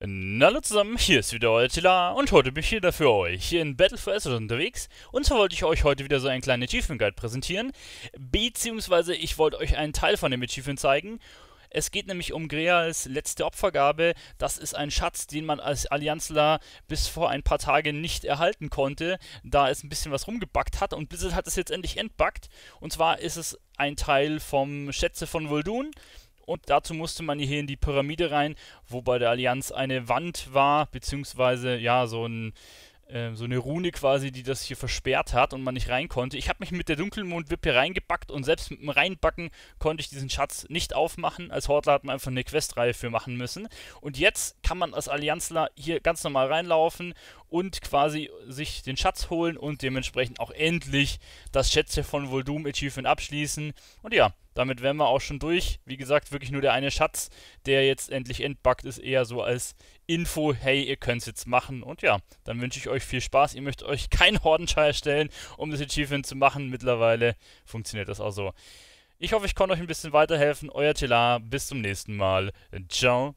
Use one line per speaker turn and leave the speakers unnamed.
Hallo zusammen, hier ist wieder euer Tila und heute bin ich wieder für euch in Battle for Azeroth unterwegs und zwar wollte ich euch heute wieder so einen kleinen Achievement Guide präsentieren, beziehungsweise ich wollte euch einen Teil von dem Achievement zeigen. Es geht nämlich um Greals letzte Opfergabe, das ist ein Schatz, den man als Allianzler bis vor ein paar Tagen nicht erhalten konnte, da es ein bisschen was rumgebackt hat und Blizzard hat es jetzt endlich entbackt und zwar ist es ein Teil vom Schätze von Voldun, und dazu musste man hier in die Pyramide rein, wo bei der Allianz eine Wand war, beziehungsweise ja, so ein äh, so eine Rune quasi, die das hier versperrt hat und man nicht rein konnte. Ich habe mich mit der Dunkelmondwippe reingebackt und selbst mit dem Reinbacken konnte ich diesen Schatz nicht aufmachen. Als Hortler hat man einfach eine Questreihe für machen müssen. Und jetzt kann man als Allianzler hier ganz normal reinlaufen und quasi sich den Schatz holen und dementsprechend auch endlich das Schätze von Voldum Achievement abschließen. Und ja, damit wären wir auch schon durch. Wie gesagt, wirklich nur der eine Schatz, der jetzt endlich entbuggt ist, eher so als Info, hey, ihr könnt es jetzt machen. Und ja, dann wünsche ich euch viel Spaß. Ihr möchtet euch kein Hordenschei stellen, um das Achievement zu machen. Mittlerweile funktioniert das auch so. Ich hoffe, ich konnte euch ein bisschen weiterhelfen. Euer Telar, bis zum nächsten Mal. Ciao.